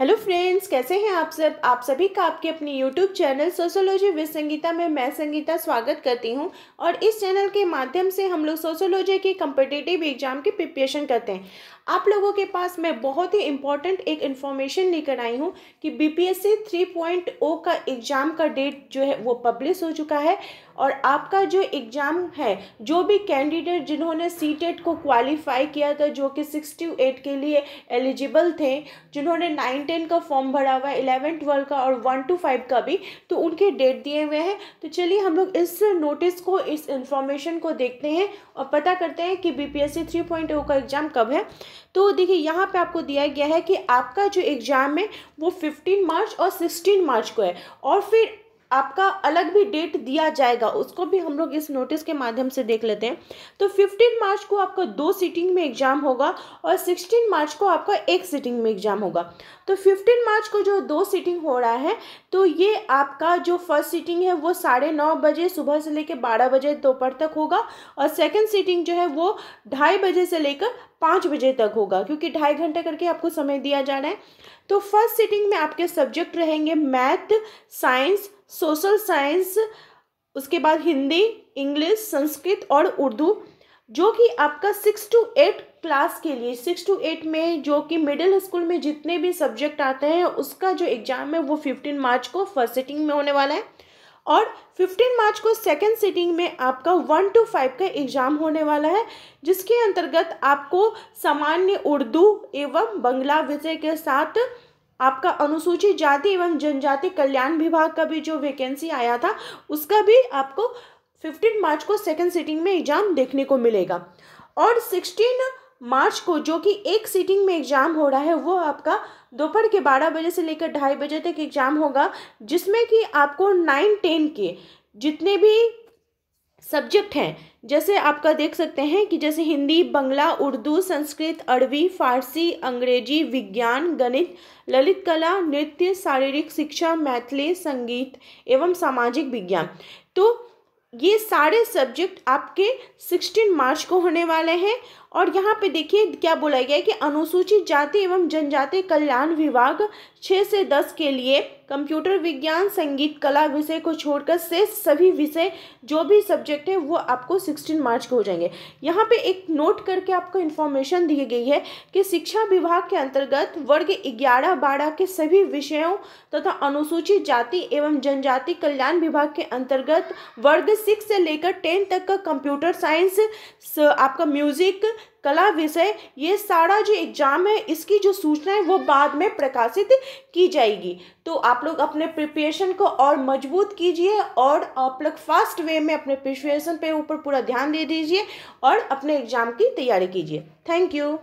hello friends कैसे हैं आप सब आप सभी का आपके अपने YouTube channel sociology with Sangeeta में मैं संगीता स्वागत करती हूं और इस चैनल के माध्यम से हम लोग सोशोलॉजी के कम्पिटेटिव एग्जाम की प्रिपरेशन करते हैं आप लोगों के पास मैं बहुत ही इंपॉर्टेंट एक इन्फॉर्मेशन लेकर आई हूं कि बीपीएससी 3.0 का एग्ज़ाम का डेट जो है वो पब्लिश हो चुका है और आपका जो एग्ज़ाम है जो भी कैंडिडेट जिन्होंने सी e को क्वालिफाई किया था जो कि सिक्सटी के लिए एलिजिबल थे जिन्होंने नाइन टेन का फॉर्म भरा हुआ है इलेवन ट्वेल्व का और वन टू फाइव का भी तो उनके डेट दिए हुए हैं तो चलिए हम लोग इस नोटिस को इस इन्फॉर्मेशन को देखते हैं और पता करते हैं कि B P S C three point O का एग्ज़ाम कब है तो देखिए यहाँ पे आपको दिया गया है कि आपका जो एग्ज़ाम है वो फिफ्टीन मार्च और सिक्सटीन मार्च को है और फिर आपका अलग भी डेट दिया जाएगा उसको भी हम लोग इस नोटिस के माध्यम से देख लेते हैं तो 15 मार्च को आपका दो सीटिंग में एग्जाम होगा और 16 मार्च को आपका एक सीटिंग में एग्जाम होगा तो 15 मार्च को जो दो सीटिंग हो रहा है तो ये आपका जो फर्स्ट सीटिंग है वो साढ़े नौ बजे सुबह से लेकर बारह बजे दोपहर तक होगा और सेकेंड सीटिंग जो है वो ढाई बजे से लेकर पाँच बजे तक होगा क्योंकि ढाई घंटे करके आपको समय दिया जा रहा है तो फर्स्ट सीटिंग में आपके सब्जेक्ट रहेंगे मैथ साइंस सोशल साइंस उसके बाद हिंदी इंग्लिश संस्कृत और उर्दू जो कि आपका सिक्स टू एट क्लास के लिए सिक्स टू एट में जो कि मिडिल स्कूल में जितने भी सब्जेक्ट आते हैं उसका जो एग्ज़ाम है वो फिफ्टीन मार्च को फर्स्ट सिटिंग में होने वाला है और फिफ्टीन मार्च को सेकेंड सिटिंग में आपका वन टू फाइव का एग्ज़ाम होने वाला है जिसके अंतर्गत आपको सामान्य उर्दू एवं बंगला विषय के साथ आपका अनुसूचित जाति एवं जनजाति कल्याण विभाग का भी जो वैकेंसी आया था उसका भी आपको 15 मार्च को सेकंड सीटिंग में एग्जाम देखने को मिलेगा और 16 मार्च को जो कि एक सीटिंग में एग्ज़ाम हो रहा है वो आपका दोपहर के बारह बजे से लेकर ढाई बजे तक एग्ज़ाम होगा जिसमें कि आपको नाइन टेन के जितने भी सब्जेक्ट हैं जैसे आपका देख सकते हैं कि जैसे हिंदी बंगला उर्दू संस्कृत अरबी फारसी अंग्रेजी विज्ञान गणित ललित कला नृत्य शारीरिक शिक्षा मैथिली संगीत एवं सामाजिक विज्ञान तो ये सारे सब्जेक्ट आपके सिक्सटीन मार्च को होने वाले हैं और यहाँ पे देखिए क्या बोला गया है कि अनुसूचित जाति एवं जनजाति कल्याण विभाग छः से दस के लिए कंप्यूटर विज्ञान संगीत कला विषय को छोड़कर से सभी विषय जो भी सब्जेक्ट है वो आपको 16 मार्च को हो जाएंगे यहाँ पे एक नोट करके आपको इन्फॉर्मेशन दी गई है कि शिक्षा विभाग के अंतर्गत वर्ग ग्यारह बारह के सभी विषयों तथा अनुसूचित जाति एवं जनजाति कल्याण विभाग के अंतर्गत वर्ग सिक्स से लेकर टेंथ तक का कंप्यूटर साइंस आपका म्यूजिक कला विषय ये सारा जो एग्ज़ाम है इसकी जो सूचना है वो बाद में प्रकाशित की जाएगी तो आप लोग अपने प्रिपरेशन को और मजबूत कीजिए और आप लोग फास्ट वे में अपने प्रिपरेशन पे ऊपर पूरा ध्यान दे दीजिए और अपने एग्ज़ाम की तैयारी कीजिए थैंक यू